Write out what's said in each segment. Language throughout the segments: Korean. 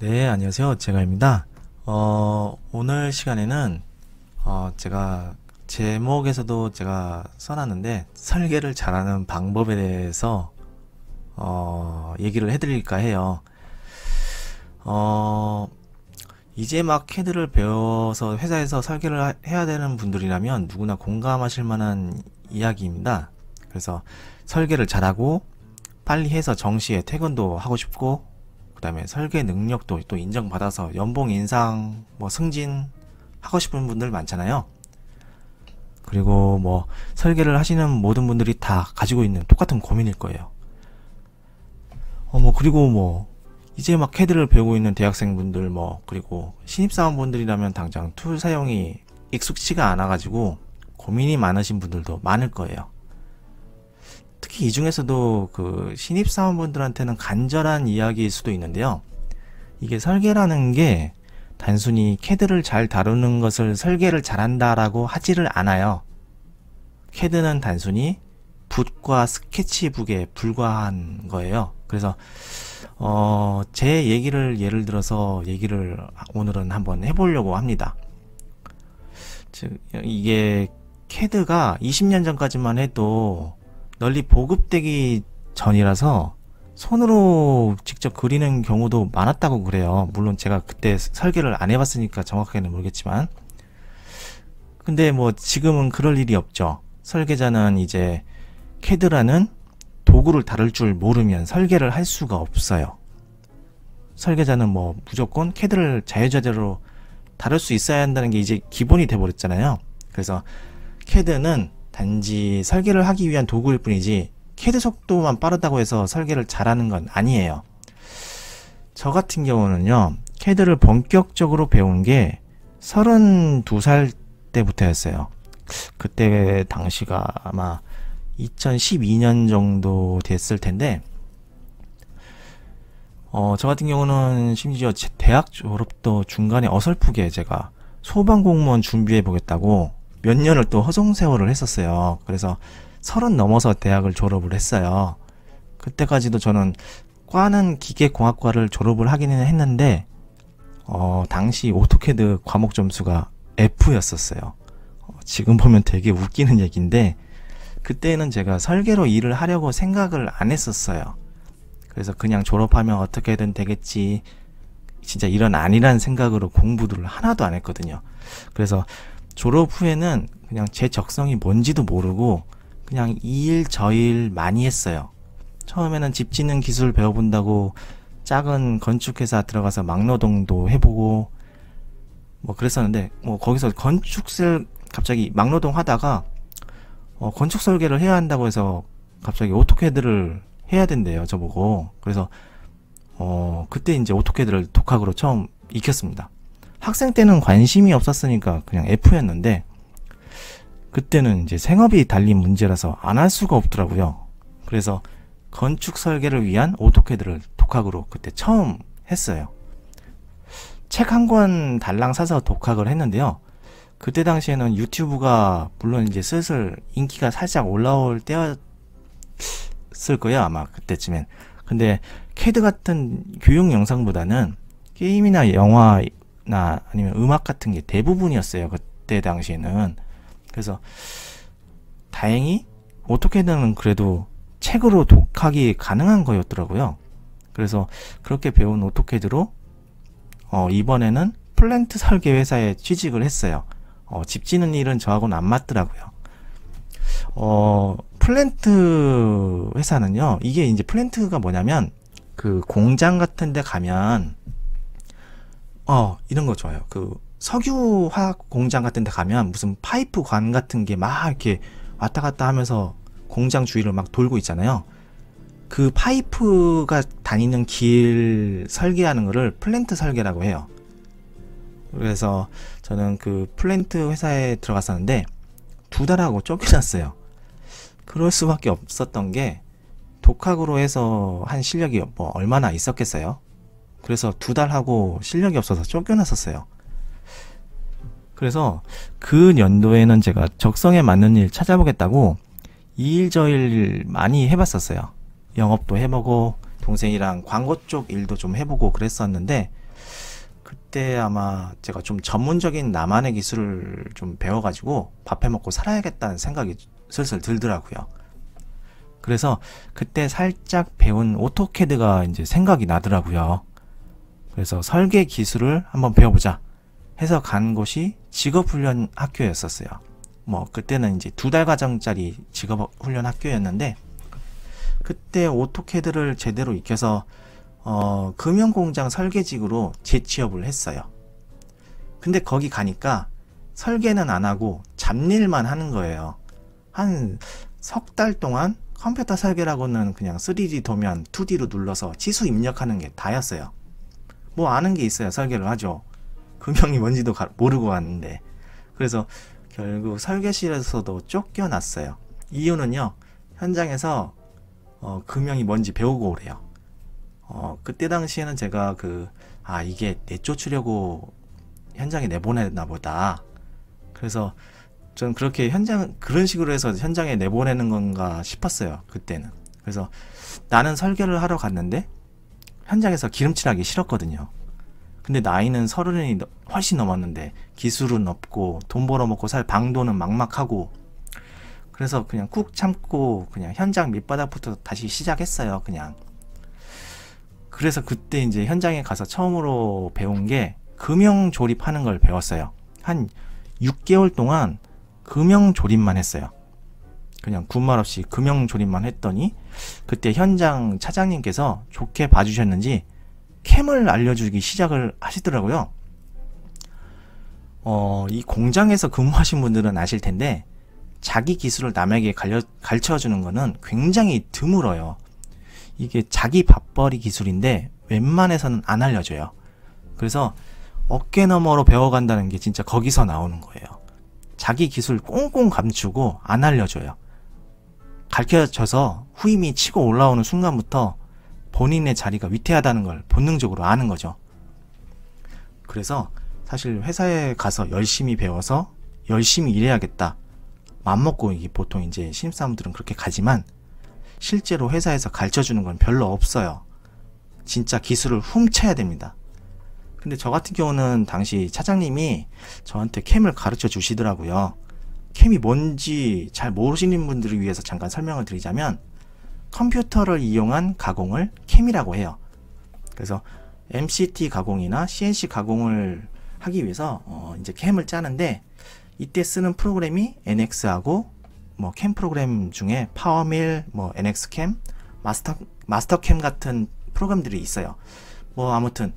네, 안녕하세요. 제가입니다. 어, 오늘 시간에는 어, 제가 제목에서도 제가 써놨는데 설계를 잘하는 방법에 대해서 어, 얘기를 해드릴까 해요. 어, 이제 막 캐드를 배워서 회사에서 설계를 해야 되는 분들이라면 누구나 공감하실 만한 이야기입니다. 그래서 설계를 잘하고 빨리 해서 정시에 퇴근도 하고 싶고 그 다음에 설계 능력도 또 인정받아서 연봉 인상 뭐 승진 하고 싶은 분들 많잖아요. 그리고 뭐 설계를 하시는 모든 분들이 다 가지고 있는 똑같은 고민일 거예요. 어뭐 그리고 뭐 이제 막 캐드를 배우고 있는 대학생분들 뭐 그리고 신입사원분들이라면 당장 툴 사용이 익숙치가 않아가지고 고민이 많으신 분들도 많을 거예요. 특히 이 중에서도 그 신입사원분들한테는 간절한 이야기일 수도 있는데요. 이게 설계라는 게 단순히 캐드를 잘 다루는 것을 설계를 잘한다라고 하지를 않아요. 캐드는 단순히 붓과 스케치북에 불과한 거예요. 그래서 어, 제 얘기를 예를 들어서 얘기를 오늘은 한번 해보려고 합니다. 즉, 이게 캐드가 20년 전까지만 해도 널리 보급되기 전이라서 손으로 직접 그리는 경우도 많았다고 그래요. 물론 제가 그때 설계를 안 해봤으니까 정확하게는 모르겠지만. 근데 뭐 지금은 그럴 일이 없죠. 설계자는 이제 캐드라는 도구를 다룰 줄 모르면 설계를 할 수가 없어요. 설계자는 뭐 무조건 캐드를 자유자재로 다룰 수 있어야 한다는 게 이제 기본이 돼버렸잖아요. 그래서 캐드는 단지 설계를 하기 위한 도구일 뿐이지 캐드 속도만 빠르다고 해서 설계를 잘하는 건 아니에요. 저 같은 경우는요. 캐드를 본격적으로 배운 게 32살 때부터였어요. 그때 당시가 아마 2012년 정도 됐을 텐데 어, 저 같은 경우는 심지어 대학 졸업도 중간에 어설프게 제가 소방 공무원 준비해 보겠다고 몇 년을 또 허송세월을 했었어요. 그래서 서른 넘어서 대학을 졸업을 했어요. 그때까지도 저는 과는 기계공학과를 졸업을 하기는 했는데 어, 당시 오토캐드 과목 점수가 F였었어요. 어, 지금 보면 되게 웃기는 얘기인데 그때는 제가 설계로 일을 하려고 생각을 안 했었어요. 그래서 그냥 졸업하면 어떻게든 되겠지. 진짜 이런 아니란 생각으로 공부를 하나도 안 했거든요. 그래서 졸업 후에는 그냥 제 적성이 뭔지도 모르고 그냥 이 일 저 일 많이 했어요. 처음에는 집 짓는 기술 배워본다고 작은 건축회사 들어가서 막노동도 해보고 뭐 그랬었는데 뭐 거기서 건축실 갑자기 막노동 하다가 어, 건축 설계를 해야 한다고 해서 갑자기 오토캐드를 해야 된대요 저보고 그래서 어, 그때 이제 오토캐드를 독학으로 처음 익혔습니다 학생 때는 관심이 없었으니까 그냥 F였는데 그때는 이제 생업이 달린 문제라서 안 할 수가 없더라고요 그래서 건축 설계를 위한 오토캐드를 독학으로 그때 처음 했어요 책 한 권 달랑 사서 독학을 했는데요 그때 당시에는 유튜브가 물론 이제 슬슬 인기가 살짝 올라올 때였을 거야 아마 그때쯤엔 근데 캐드 같은 교육 영상보다는 게임이나 영화나 아니면 음악 같은 게 대부분이었어요 그때 당시에는 그래서 다행히 어떻게든 그래도 책으로 독학이 가능한 거였더라고요 그래서 그렇게 배운 오토캐드로 어 이번에는 플랜트 설계 회사에 취직을 했어요 어, 집짓는 일은 저하고는 안 맞더라고요. 어, 플랜트 회사는요, 이게 이제 플랜트가 뭐냐면, 그 공장 같은 데 가면, 어, 이런 거 좋아요. 그 석유화학 공장 같은 데 가면 무슨 파이프관 같은 게 막 이렇게 왔다 갔다 하면서 공장 주위를 막 돌고 있잖아요. 그 파이프가 다니는 길 설계하는 거를 플랜트 설계라고 해요. 그래서 저는 그 플랜트 회사에 들어갔었는데 두 달하고 쫓겨났어요. 그럴 수밖에 없었던 게 독학으로 해서 한 실력이 뭐 얼마나 있었겠어요? 그래서 두 달하고 실력이 없어서 쫓겨났었어요. 그래서 그 연도에는 제가 적성에 맞는 일 찾아보겠다고 이일저일 많이 해봤었어요. 영업도 해보고 동생이랑 광고 쪽 일도 좀 해보고 그랬었는데 그때 아마 제가 좀 전문적인 나만의 기술을 좀 배워가지고 밥해 먹고 살아야겠다는 생각이 슬슬 들더라고요. 그래서 그때 살짝 배운 오토캐드가 이제 생각이 나더라고요. 그래서 설계 기술을 한번 배워보자 해서 간 곳이 직업훈련 학교였었어요. 뭐 그때는 이제 두 달 과정짜리 직업훈련 학교였는데 그때 오토캐드를 제대로 익혀서 어, 금융공장 설계직으로 재취업을 했어요. 근데 거기 가니까 설계는 안 하고 잡일만 하는 거예요. 한 석 달 동안 컴퓨터 설계라고는 그냥 3D 도면 2D로 눌러서 지수 입력하는 게 다였어요. 뭐 아는 게 있어야 설계를 하죠. 금형이 뭔지도 모르고 왔는데. 그래서 결국 설계실에서도 쫓겨났어요. 이유는요, 현장에서 어, 금형이 뭔지 배우고 오래요. 어, 그때 당시에는 제가 그, 아, 이게 내쫓으려고 현장에 내보냈나 보다. 그래서 저는 그렇게 현장, 그런 식으로 해서 현장에 내보내는 건가 싶었어요. 그때는. 그래서 나는 설계를 하러 갔는데 현장에서 기름칠하기 싫었거든요. 근데 나이는 서른이 훨씬 넘었는데 기술은 없고 돈 벌어먹고 살 방도는 막막하고 그래서 그냥 꾹 참고 그냥 현장 밑바닥부터 다시 시작했어요. 그냥 그래서 그때 이제 현장에 가서 처음으로 배운 게 금형 조립하는 걸 배웠어요. 한 6개월 동안 금형 조립만 했어요. 그냥 군말 없이 금형 조립만 했더니 그때 현장 차장님께서 좋게 봐주셨는지 캠을 알려주기 시작을 하시더라고요. 어, 이 공장에서 근무하신 분들은 아실 텐데 자기 기술을 남에게 가르쳐주는 거는 굉장히 드물어요. 이게 자기 밥벌이 기술인데 웬만해서는 안 알려줘요. 그래서 어깨 너머로 배워간다는 게 진짜 거기서 나오는 거예요. 자기 기술 꽁꽁 감추고 안 알려줘요. 갈켜져서 후임이 치고 올라오는 순간부터 본인의 자리가 위태하다는 걸 본능적으로 아는 거죠. 그래서 사실 회사에 가서 열심히 배워서 열심히 일해야겠다. 맘먹고 이게 보통 이제 신입사원들은 그렇게 가지만 실제로 회사에서 가르쳐 주는 건 별로 없어요. 진짜 기술을 훔쳐야 됩니다. 근데 저 같은 경우는 당시 차장님이 저한테 캠을 가르쳐 주시더라고요. 캠이 뭔지 잘 모르시는 분들을 위해서 잠깐 설명을 드리자면 컴퓨터를 이용한 가공을 캠이라고 해요. 그래서 MCT 가공이나 CNC 가공을 하기 위해서 어 이제 캠을 짜는데 이때 쓰는 프로그램이 NX하고 뭐캠 프로그램 중에 파워밀, 뭐 NX캠, 마스터 마스터캠 같은 프로그램들이 있어요. 뭐 아무튼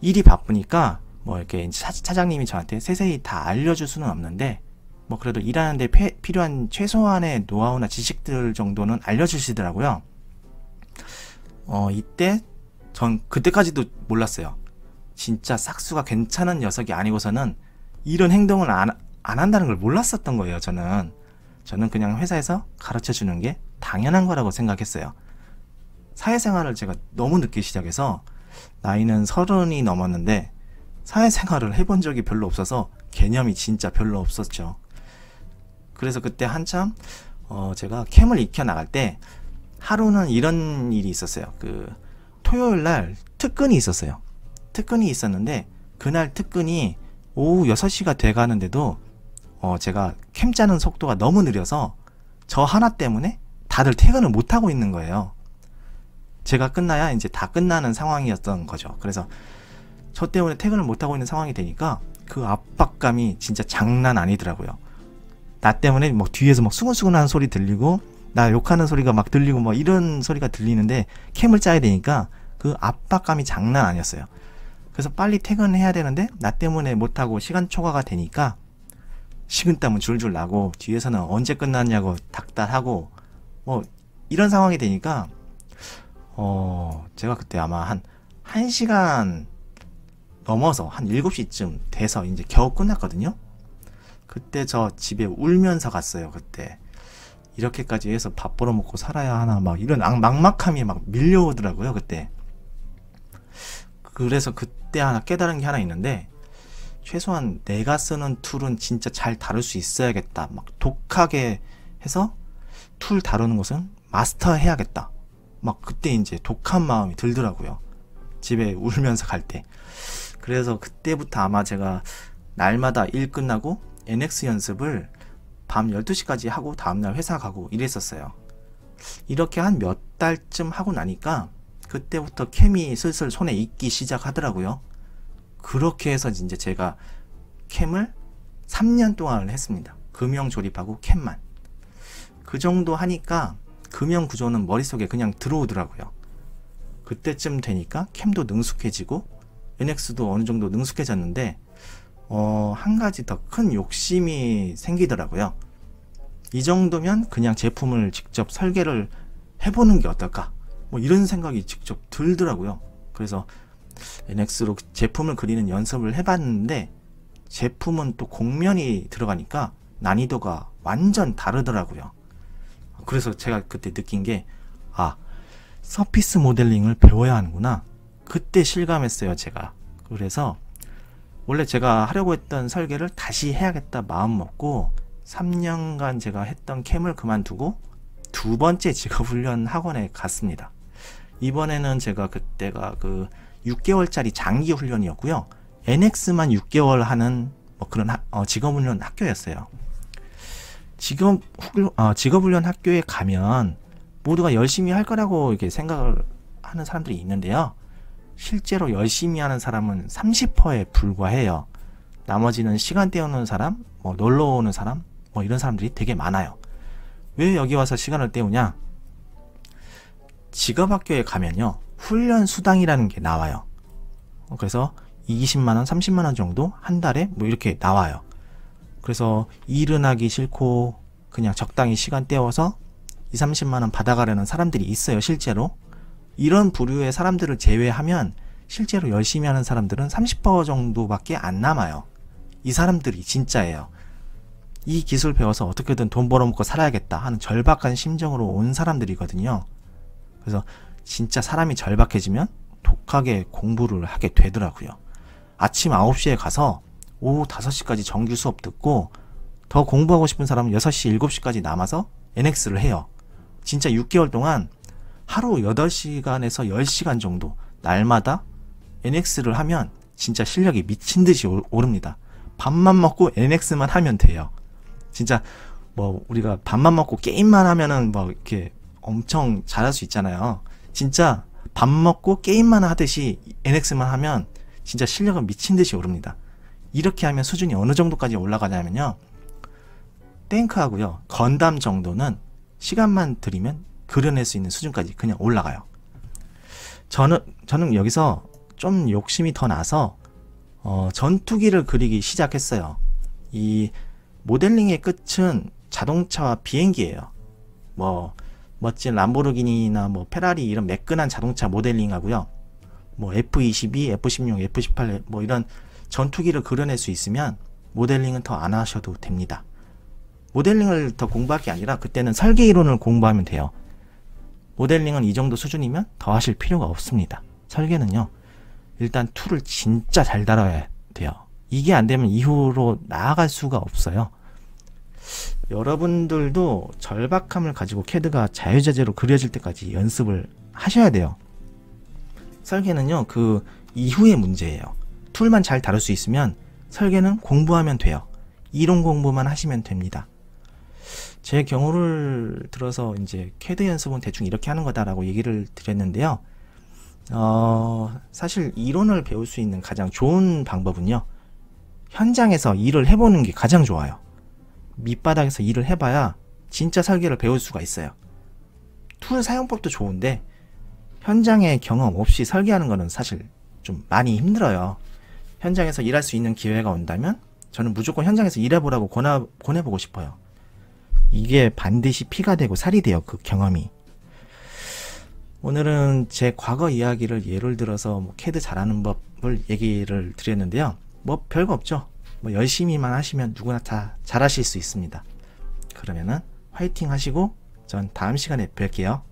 일이 바쁘니까 뭐 이렇게 차, 차장님이 저한테 세세히 다 알려줄 수는 없는데 뭐 그래도 일하는데 폐, 필요한 최소한의 노하우나 지식들 정도는 알려주시더라고요. 어 이때 전 그때까지도 몰랐어요. 진짜 싹수가 괜찮은 녀석이 아니고서는 이런 행동을 안, 안 한다는 걸 몰랐었던 거예요. 저는 저는 그냥 회사에서 가르쳐 주는 게 당연한 거라고 생각했어요. 사회생활을 제가 너무 늦게 시작해서 나이는 서른이 넘었는데 사회생활을 해본 적이 별로 없어서 개념이 진짜 별로 없었죠. 그래서 그때 한참 어 제가 캠을 익혀 나갈 때 하루는 이런 일이 있었어요. 그 토요일 날 특근이 있었어요. 특근이 있었는데 그날 특근이 오후 6시가 돼 가는데도 어, 제가 캠 짜는 속도가 너무 느려서 저 하나 때문에 다들 퇴근을 못 하고 있는 거예요. 제가 끝나야 이제 다 끝나는 상황이었던 거죠. 그래서 저 때문에 퇴근을 못 하고 있는 상황이 되니까 그 압박감이 진짜 장난 아니더라고요. 나 때문에 뭐 뒤에서 막수근수근한 소리 들리고 나 욕하는 소리가 막 들리고 뭐 이런 소리가 들리는데 캠을 짜야 되니까 그 압박감이 장난 아니었어요. 그래서 빨리 퇴근해야 되는데 나 때문에 못하고 시간 초과가 되니까 식은땀은 줄줄 나고 뒤에서는 언제 끝났냐고 닥달하고 뭐 이런 상황이 되니까 어 제가 그때 아마 한 1시간 넘어서 한 7시쯤 돼서 이제 겨우 끝났거든요 그때 저 집에 울면서 갔어요 그때 이렇게까지 해서 밥 벌어먹고 살아야 하나 막 이런 막막함이 막 밀려오더라고요 그때 그래서 그때 하나 깨달은 게 하나 있는데 최소한 내가 쓰는 툴은 진짜 잘 다룰 수 있어야겠다. 막 독하게 해서 툴 다루는 것은 마스터해야겠다. 막 그때 이제 독한 마음이 들더라고요. 집에 울면서 갈 때. 그래서 그때부터 아마 제가 날마다 일 끝나고 NX 연습을 밤 12시까지 하고 다음날 회사 가고 이랬었어요. 이렇게 한 몇 달쯤 하고 나니까 그때부터 캠이 슬슬 손에 익기 시작하더라고요. 그렇게 해서 이제 제가 캠을 3년 동안 했습니다. 금형 조립하고 캠만. 그 정도 하니까 금형 구조는 머릿속에 그냥 들어오더라고요. 그때쯤 되니까 캠도 능숙해지고 NX도 어느 정도 능숙해졌는데 어, 한 가지 더 큰 욕심이 생기더라고요. 이 정도면 그냥 제품을 직접 설계를 해보는 게 어떨까? 뭐 이런 생각이 직접 들더라고요. 그래서 NX로 제품을 그리는 연습을 해봤는데 제품은 또공면이 들어가니까 난이도가 완전 다르더라고요. 그래서 제가 그때 느낀 게 아, 서피스 모델링을 배워야 하는구나. 그때 실감했어요, 제가. 그래서 원래 제가 하려고 했던 설계를 다시 해야겠다 마음 먹고 3년간 제가 했던 캠을 그만두고 두 번째 직업 훈련 학원에 갔습니다. 이번에는 제가 그때가 그 6개월짜리 장기 훈련이었고요. NX만 6개월 하는 뭐 그런 하, 어, 직업훈련 학교였어요. 직업 어, 직업훈련 학교에 가면 모두가 열심히 할 거라고 이렇게 생각을 하는 사람들이 있는데요. 실제로 열심히 하는 사람은 30%에 불과해요. 나머지는 시간 때우는 사람, 뭐 놀러 오는 사람, 뭐 이런 사람들이 되게 많아요. 왜 여기 와서 시간을 때우냐? 직업학교에 가면요. 훈련 수당이라는 게 나와요. 어, 그래서 20만원, 30만원 정도 한 달에 뭐 이렇게 나와요. 그래서 일은 하기 싫고 그냥 적당히 시간 때워서 2, 30만원 받아가려는 사람들이 있어요, 실제로. 이런 부류의 사람들을 제외하면 실제로 열심히 하는 사람들은 30% 정도밖에 안 남아요. 이 사람들이 진짜예요. 이 기술 배워서 어떻게든 돈 벌어먹고 살아야겠다 하는 절박한 심정으로 온 사람들이거든요. 그래서 진짜 사람이 절박해지면 독하게 공부를 하게 되더라고요. 아침 9시에 가서 오후 5시까지 정규 수업 듣고 더 공부하고 싶은 사람은 6시, 7시까지 남아서 NX를 해요. 진짜 6개월 동안 하루 8시간에서 10시간 정도 날마다 NX를 하면 진짜 실력이 미친 듯이 오릅니다. 밥만 먹고 NX만 하면 돼요. 진짜 뭐 우리가 밥만 먹고 게임만 하면은 뭐 이렇게 엄청 잘할 수 있잖아요. 진짜 밥 먹고 게임만 하듯이 NX만 하면 진짜 실력은 미친 듯이 오릅니다. 이렇게 하면 수준이 어느 정도까지 올라가냐면요. 땡크하고요. 건담 정도는 시간만 들이면 그려낼 수 있는 수준까지 그냥 올라가요. 저는 저는 여기서 좀 욕심이 더 나서 어, 전투기를 그리기 시작했어요. 이 모델링의 끝은 자동차와 비행기예요. 뭐 멋진 람보르기니나 뭐 페라리 이런 매끈한 자동차 모델링하고요. 뭐 F22, F16, F18 뭐 이런 전투기를 그려낼 수 있으면 모델링은 더 안 하셔도 됩니다. 모델링을 더 공부할 게 아니라 그때는 설계 이론을 공부하면 돼요. 모델링은 이 정도 수준이면 더 하실 필요가 없습니다. 설계는요. 일단 툴을 진짜 잘 다뤄야 돼요. 이게 안 되면 이후로 나아갈 수가 없어요. 여러분들도 절박함을 가지고 캐드가 자유자재로 그려질 때까지 연습을 하셔야 돼요. 설계는요, 그 이후의 문제예요. 툴만 잘 다룰 수 있으면 설계는 공부하면 돼요. 이론 공부만 하시면 됩니다. 제 경우를 들어서 이제 캐드 연습은 대충 이렇게 하는 거다라고 얘기를 드렸는데요. 어, 사실 이론을 배울 수 있는 가장 좋은 방법은요. 현장에서 일을 해보는 게 가장 좋아요. 밑바닥에서 일을 해봐야 진짜 설계를 배울 수가 있어요. 툴 사용법도 좋은데 현장의 경험 없이 설계하는 거는 사실 좀 많이 힘들어요. 현장에서 일할 수 있는 기회가 온다면 저는 무조건 현장에서 일해보라고 권하, 권해보고 싶어요. 이게 반드시 피가 되고 살이 돼요. 그 경험이. 오늘은 제 과거 이야기를 예를 들어서 뭐 캐드 잘하는 법을 얘기를 드렸는데요. 뭐 별거 없죠. 뭐 열심히만 하시면 누구나 다 잘하실 수 있습니다. 그러면은 화이팅 하시고 전 다음 시간에 뵐게요.